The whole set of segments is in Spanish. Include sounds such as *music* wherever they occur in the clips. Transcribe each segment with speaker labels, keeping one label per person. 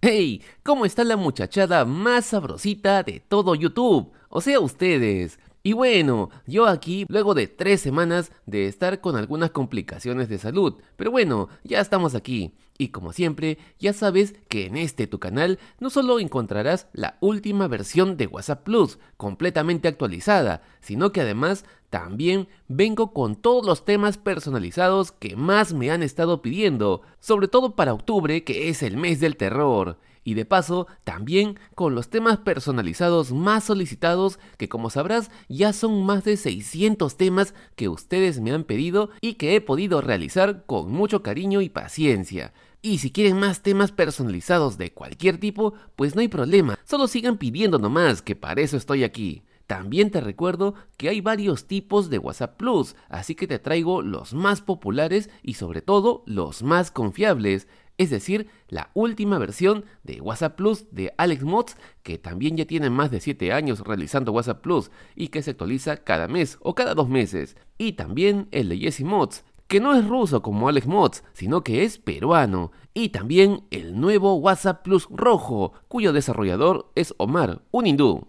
Speaker 1: ¡Hey! ¿Cómo está la muchachada más sabrosita de todo YouTube? O sea, ustedes. Y bueno, yo aquí luego de tres semanas de estar con algunas complicaciones de salud, pero bueno, ya estamos aquí. Y como siempre, ya sabes que en este tu canal no solo encontrarás la última versión de WhatsApp Plus, completamente actualizada, sino que además también vengo con todos los temas personalizados que más me han estado pidiendo, sobre todo para octubre que es el mes del terror y de paso también con los temas personalizados más solicitados que como sabrás ya son más de 600 temas que ustedes me han pedido y que he podido realizar con mucho cariño y paciencia. Y si quieren más temas personalizados de cualquier tipo, pues no hay problema, solo sigan pidiendo nomás, que para eso estoy aquí. También te recuerdo que hay varios tipos de WhatsApp Plus, así que te traigo los más populares y sobre todo los más confiables es decir, la última versión de WhatsApp Plus de Alex Mods, que también ya tiene más de 7 años realizando WhatsApp Plus y que se actualiza cada mes o cada dos meses. Y también el de Jesse Mods, que no es ruso como Alex Mods, sino que es peruano. Y también el nuevo WhatsApp Plus rojo, cuyo desarrollador es Omar, un hindú.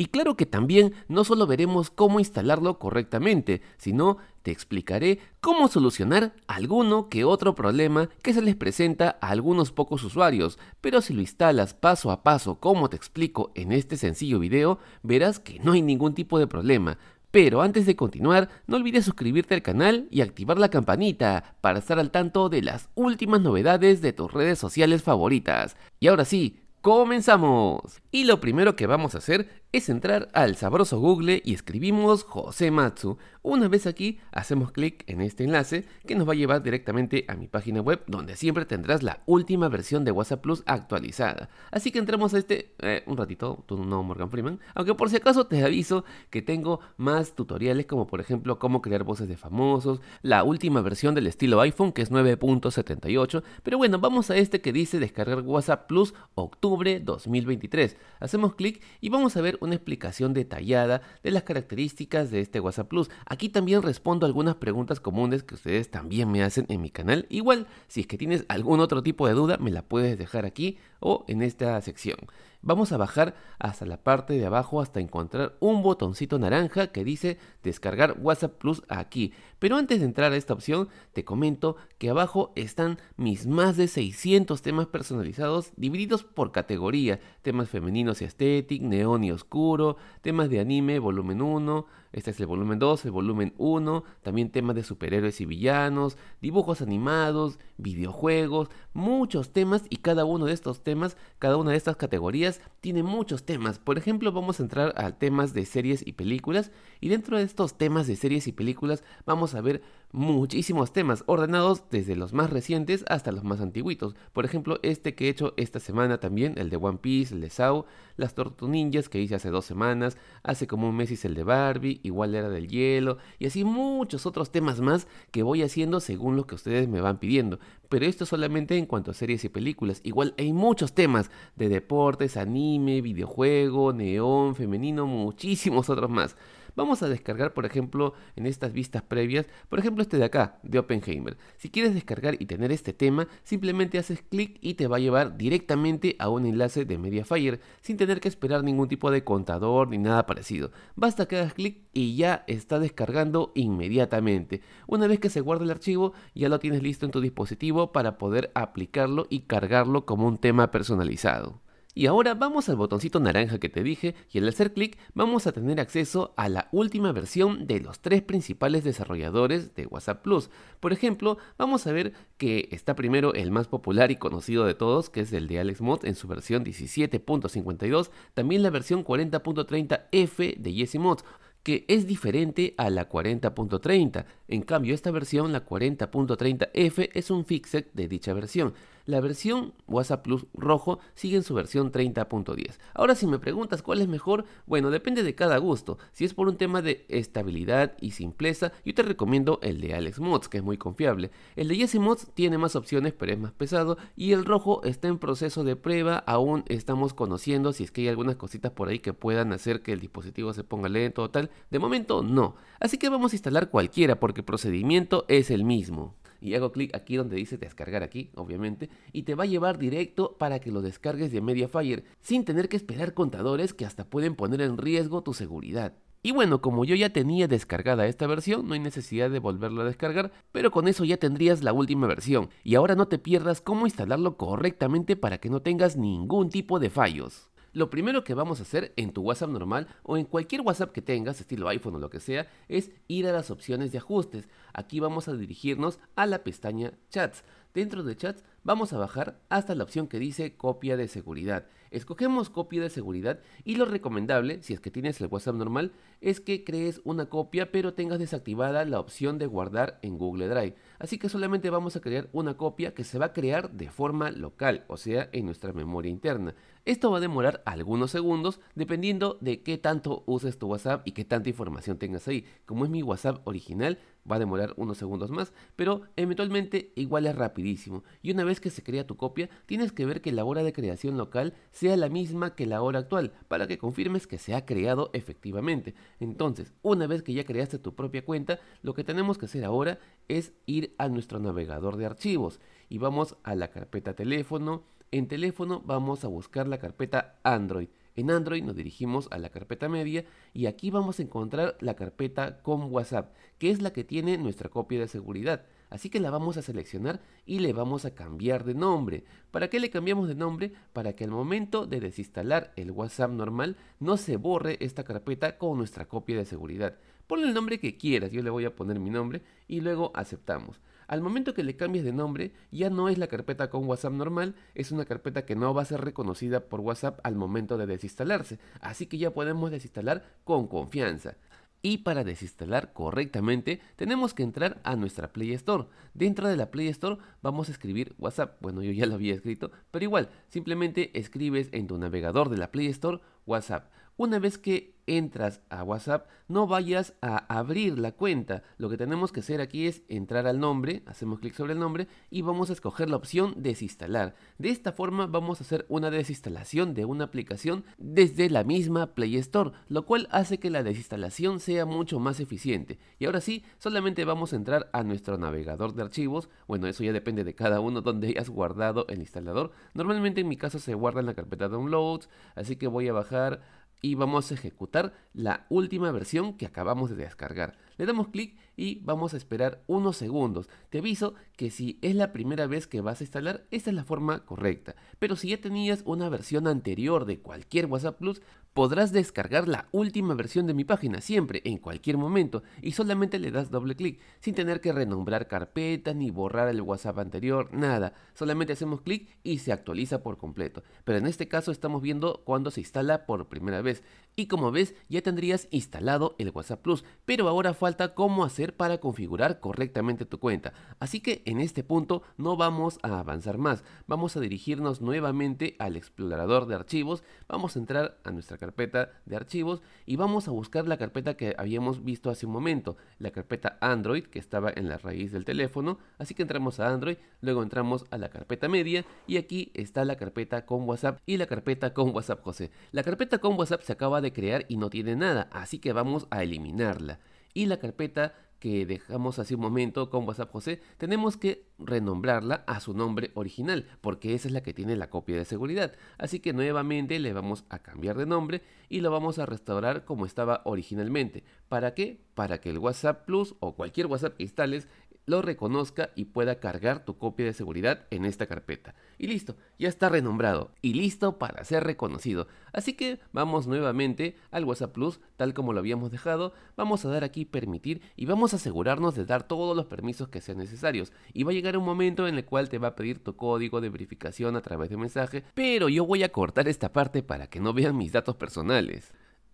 Speaker 1: Y claro que también no solo veremos cómo instalarlo correctamente, sino te explicaré cómo solucionar alguno que otro problema que se les presenta a algunos pocos usuarios, pero si lo instalas paso a paso como te explico en este sencillo video, verás que no hay ningún tipo de problema. Pero antes de continuar, no olvides suscribirte al canal y activar la campanita para estar al tanto de las últimas novedades de tus redes sociales favoritas. Y ahora sí, ¡Comenzamos! Y lo primero que vamos a hacer es entrar al sabroso Google y escribimos José Matsu. Una vez aquí, hacemos clic en este enlace que nos va a llevar directamente a mi página web donde siempre tendrás la última versión de WhatsApp Plus actualizada. Así que entramos a este... Eh, un ratito, tú no Morgan Freeman. Aunque por si acaso te aviso que tengo más tutoriales como por ejemplo cómo crear voces de famosos, la última versión del estilo iPhone que es 9.78. Pero bueno, vamos a este que dice descargar WhatsApp Plus octubre 2023. Hacemos clic y vamos a ver una explicación detallada de las características de este WhatsApp Plus. Aquí también respondo algunas preguntas comunes que ustedes también me hacen en mi canal. Igual, si es que tienes algún otro tipo de duda, me la puedes dejar aquí o en esta sección. Vamos a bajar hasta la parte de abajo hasta encontrar un botoncito naranja que dice descargar WhatsApp Plus aquí. Pero antes de entrar a esta opción, te comento que abajo están mis más de 600 temas personalizados divididos por categoría. Temas femeninos y estéticos, neón oscuro, temas de anime, volumen 1, este es el volumen 2, el volumen 1, también temas de superhéroes y villanos, dibujos animados, videojuegos, muchos temas y cada uno de estos temas, cada una de estas categorías tiene muchos temas. Por ejemplo, vamos a entrar a temas de series y películas y dentro de estos temas de series y películas vamos a ver muchísimos temas ordenados desde los más recientes hasta los más antiguitos. Por ejemplo, este que he hecho esta semana también, el de One Piece, el de Sao, las Tortu Ninjas que hice hace dos semanas, hace como un mes hice el de Barbie, igual era del hielo, y así muchos otros temas más que voy haciendo según lo que ustedes me van pidiendo. Pero esto solamente en cuanto a series y películas, igual hay muchos temas de deportes, anime, videojuego, neón, femenino, muchísimos otros más. Vamos a descargar, por ejemplo, en estas vistas previas, por ejemplo este de acá, de Oppenheimer. Si quieres descargar y tener este tema, simplemente haces clic y te va a llevar directamente a un enlace de Mediafire, sin tener que esperar ningún tipo de contador ni nada parecido. Basta que hagas clic y ya está descargando inmediatamente. Una vez que se guarda el archivo, ya lo tienes listo en tu dispositivo para poder aplicarlo y cargarlo como un tema personalizado. Y ahora vamos al botoncito naranja que te dije y al hacer clic vamos a tener acceso a la última versión de los tres principales desarrolladores de WhatsApp Plus. Por ejemplo, vamos a ver que está primero el más popular y conocido de todos, que es el de AlexMod en su versión 17.52, también la versión 40.30F de YesiMod que es diferente a la 40.30. En cambio, esta versión, la 40.30F, es un set de dicha versión. La versión WhatsApp Plus rojo sigue en su versión 30.10. Ahora si me preguntas cuál es mejor, bueno, depende de cada gusto. Si es por un tema de estabilidad y simpleza, yo te recomiendo el de Alex Mods, que es muy confiable. El de Jesse Mods tiene más opciones, pero es más pesado. Y el rojo está en proceso de prueba, aún estamos conociendo si es que hay algunas cositas por ahí que puedan hacer que el dispositivo se ponga lento o tal. De momento no. Así que vamos a instalar cualquiera porque el procedimiento es el mismo y hago clic aquí donde dice descargar aquí, obviamente, y te va a llevar directo para que lo descargues de Mediafire, sin tener que esperar contadores que hasta pueden poner en riesgo tu seguridad. Y bueno, como yo ya tenía descargada esta versión, no hay necesidad de volverla a descargar, pero con eso ya tendrías la última versión, y ahora no te pierdas cómo instalarlo correctamente para que no tengas ningún tipo de fallos lo primero que vamos a hacer en tu WhatsApp normal o en cualquier WhatsApp que tengas, estilo iPhone o lo que sea, es ir a las opciones de ajustes. Aquí vamos a dirigirnos a la pestaña Chats. Dentro de Chats vamos a bajar hasta la opción que dice copia de seguridad. Escogemos copia de seguridad y lo recomendable, si es que tienes el WhatsApp normal, es que crees una copia pero tengas desactivada la opción de guardar en Google Drive. Así que solamente vamos a crear una copia que se va a crear de forma local, o sea, en nuestra memoria interna. Esto va a demorar algunos segundos dependiendo de qué tanto uses tu WhatsApp y qué tanta información tengas ahí. Como es mi WhatsApp original, va a demorar unos segundos más, pero eventualmente igual es rapidísimo. Y una vez que se crea tu copia, tienes que ver que la hora de creación local sea la misma que la hora actual, para que confirmes que se ha creado efectivamente. Entonces, una vez que ya creaste tu propia cuenta, lo que tenemos que hacer ahora es ir a nuestro navegador de archivos y vamos a la carpeta teléfono, en teléfono vamos a buscar la carpeta Android. En Android nos dirigimos a la carpeta media y aquí vamos a encontrar la carpeta con WhatsApp, que es la que tiene nuestra copia de seguridad. Así que la vamos a seleccionar y le vamos a cambiar de nombre. ¿Para qué le cambiamos de nombre? Para que al momento de desinstalar el WhatsApp normal no se borre esta carpeta con nuestra copia de seguridad. Ponle el nombre que quieras, yo le voy a poner mi nombre y luego aceptamos. Al momento que le cambies de nombre, ya no es la carpeta con WhatsApp normal, es una carpeta que no va a ser reconocida por WhatsApp al momento de desinstalarse, así que ya podemos desinstalar con confianza. Y para desinstalar correctamente tenemos que entrar a nuestra Play Store. Dentro de la Play Store vamos a escribir WhatsApp. Bueno, yo ya lo había escrito, pero igual, simplemente escribes en tu navegador de la Play Store WhatsApp. Una vez que entras a WhatsApp, no vayas a abrir la cuenta. Lo que tenemos que hacer aquí es entrar al nombre, hacemos clic sobre el nombre y vamos a escoger la opción desinstalar. De esta forma vamos a hacer una desinstalación de una aplicación desde la misma Play Store, lo cual hace que la desinstalación sea mucho más eficiente. Y ahora sí, solamente vamos a entrar a nuestro navegador de archivos. Bueno, eso ya depende de cada uno donde hayas guardado el instalador. Normalmente en mi caso se guarda en la carpeta downloads, así que voy a bajar y vamos a ejecutar la última versión que acabamos de descargar. Le damos clic y vamos a esperar unos segundos. Te aviso que si es la primera vez que vas a instalar, esta es la forma correcta. Pero si ya tenías una versión anterior de cualquier WhatsApp Plus, podrás descargar la última versión de mi página siempre, en cualquier momento, y solamente le das doble clic, sin tener que renombrar carpeta ni borrar el WhatsApp anterior, nada. Solamente hacemos clic y se actualiza por completo. Pero en este caso estamos viendo cuando se instala por primera vez y como ves ya tendrías instalado el WhatsApp Plus, pero ahora falta cómo hacer para configurar correctamente tu cuenta. Así que en este punto no vamos a avanzar más, vamos a dirigirnos nuevamente al explorador de archivos, vamos a entrar a nuestra carpeta de archivos y vamos a buscar la carpeta que habíamos visto hace un momento, la carpeta Android que estaba en la raíz del teléfono, así que entramos a Android, luego entramos a la carpeta media y aquí está la carpeta con WhatsApp y la carpeta con WhatsApp José. La carpeta con WhatsApp se acaba de crear y no tiene nada, así que vamos a eliminarla. Y la carpeta que dejamos hace un momento con WhatsApp José, tenemos que renombrarla a su nombre original, porque esa es la que tiene la copia de seguridad. Así que nuevamente le vamos a cambiar de nombre y lo vamos a restaurar como estaba originalmente. ¿Para qué? Para que el WhatsApp Plus o cualquier WhatsApp que instales lo reconozca y pueda cargar tu copia de seguridad en esta carpeta. Y listo, ya está renombrado y listo para ser reconocido. Así que vamos nuevamente al WhatsApp Plus, tal como lo habíamos dejado. Vamos a dar aquí permitir y vamos a asegurarnos de dar todos los permisos que sean necesarios. Y va a llegar un momento en el cual te va a pedir tu código de verificación a través de mensaje, pero yo voy a cortar esta parte para que no vean mis datos personales.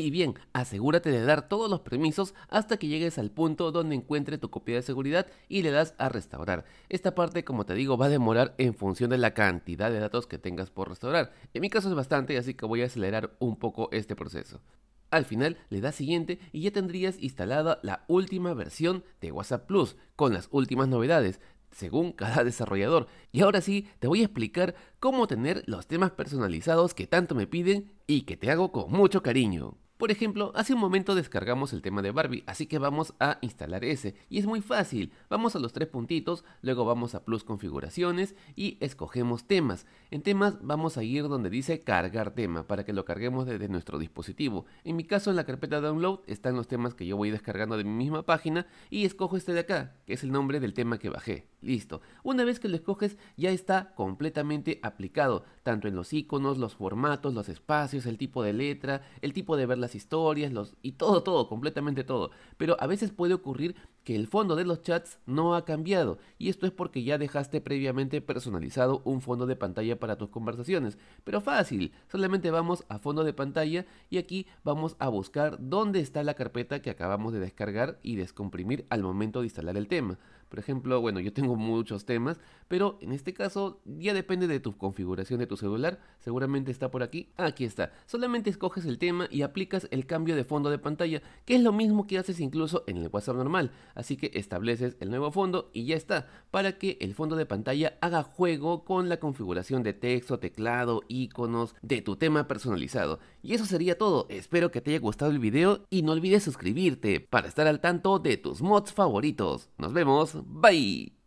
Speaker 1: Y bien, asegúrate de dar todos los permisos hasta que llegues al punto donde encuentre tu copia de seguridad y le das a restaurar. Esta parte, como te digo, va a demorar en función de la cantidad de datos que tengas por restaurar. En mi caso es bastante, así que voy a acelerar un poco este proceso. Al final le das siguiente y ya tendrías instalada la última versión de WhatsApp Plus con las últimas novedades según cada *laughs* desarrollador. Y ahora sí, te voy a explicar cómo tener los temas personalizados que tanto me piden y que te hago con mucho cariño. Por ejemplo, hace un momento descargamos el tema de Barbie, así que vamos a instalar ese. Y es muy fácil, vamos a los tres puntitos, luego vamos a plus configuraciones y escogemos temas. En temas vamos a ir donde dice cargar tema, para que lo carguemos desde nuestro dispositivo. En mi caso en la carpeta download están los temas que yo voy descargando de mi misma página y escojo este de acá, que es el nombre del tema que bajé. Listo. Una vez que lo escoges ya está completamente aplicado, tanto en los iconos, los formatos, los espacios, el tipo de letra, el tipo de ver las historias, los y todo todo, completamente todo. Pero a veces puede ocurrir que el fondo de los chats no ha cambiado y esto es porque ya dejaste previamente personalizado un fondo de pantalla para tus conversaciones. Pero fácil, solamente vamos a fondo de pantalla y aquí vamos a buscar dónde está la carpeta que acabamos de descargar y descomprimir al momento de instalar el tema. Por ejemplo, bueno, yo tengo muchos temas, pero en este caso ya depende de tu configuración de tu celular, seguramente está por aquí. aquí está. Solamente escoges el tema y aplicas el cambio de fondo de pantalla, que es lo mismo que haces incluso en el WhatsApp normal. Así que estableces el nuevo fondo y ya está, para que el fondo de pantalla haga juego con la configuración de texto, teclado, iconos de tu tema personalizado. Y eso sería todo, espero que te haya gustado el video y no olvides suscribirte para estar al tanto de tus mods favoritos. Nos vemos, bye.